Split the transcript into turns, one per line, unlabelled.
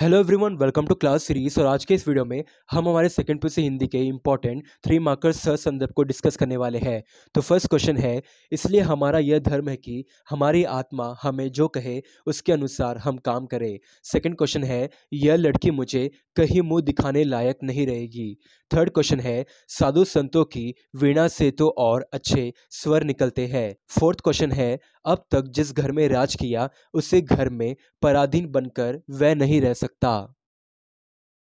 hello everyone welcome to class series और आज के इस वीडियो में हम हमारे सेकंड पीसी हिंदी के इंपॉर्टेंट थ्री मार्कर्स सर संदर्भ को डिस्कस करने वाले हैं तो फर्स्ट क्वेश्चन है इसलिए हमारा यह धर्म है कि हमारी आत्मा हमें जो कहे उसके अनुसार हम काम करें सेकंड क्वेश्चन है यह लड़की मुझे कहीं मुंह दिखाने लायक नहीं रहेगी थर्ड क्वेश्चन है साधु संतों की वीणा से तो और अच्छे स्वर निकलते हैं फोर्थ क्वेश्चन है अब तक जिस घर में राज किया उसे घर में पराधीन बनकर वह नहीं रह सकता